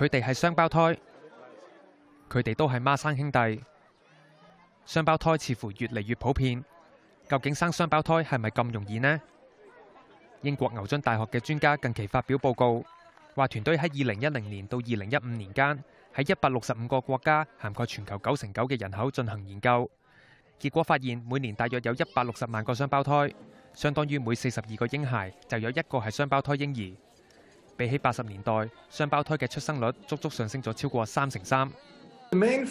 佢哋系双胞胎，佢哋都系孖生兄弟。双胞胎似乎越嚟越普遍，究竟生双胞胎系咪咁容易呢？英国牛津大学嘅专家近期发表报告，话团队喺二零一零年到二零一五年间，喺一百六十五个国家涵盖全球九成九嘅人口进行研究，结果发现每年大约有一百六十万个双胞胎，相当于每四十二个婴孩就有一个系双胞胎婴儿。比起八十年代，雙胞胎嘅出生率足足上升咗超過三成三。喺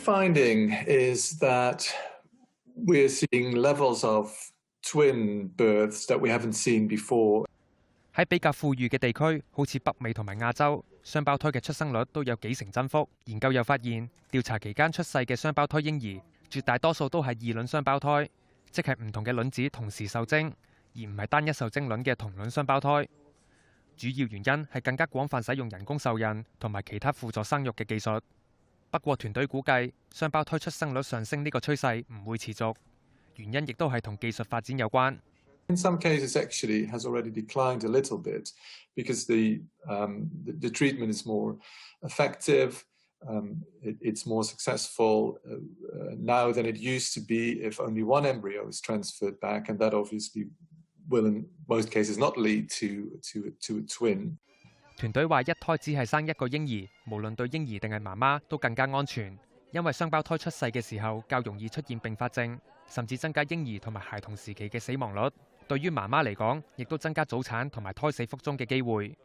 比較富裕嘅地區，好似北美同埋亞洲，雙胞胎嘅出生率都有幾成增幅。研究又發現，調查期間出世嘅雙胞胎嬰兒，絕大多數都係二卵雙胞胎，即係唔同嘅卵子同時受精，而唔係單一受精卵嘅同卵雙胞胎。主要原因係更加廣泛使用人工受孕同埋其他輔助生育嘅技術。不過團隊估計雙胞胎出生率上升呢個趨勢唔會持續，原因亦都係同技術發展有關。In some cases, actually, has already declined a little bit because the um the treatment is more effective, um it's more successful now than it used to be if only one embryo is transferred back, and that obviously 團隊話一胎只係生一個嬰兒，無論對嬰兒定係媽媽都更加安全，因為雙胞胎出世嘅時候較容易出現并發症，甚至增加嬰兒同埋孩童時期嘅死亡率。對於媽媽嚟講，亦都增加早產同埋胎死腹中嘅機會。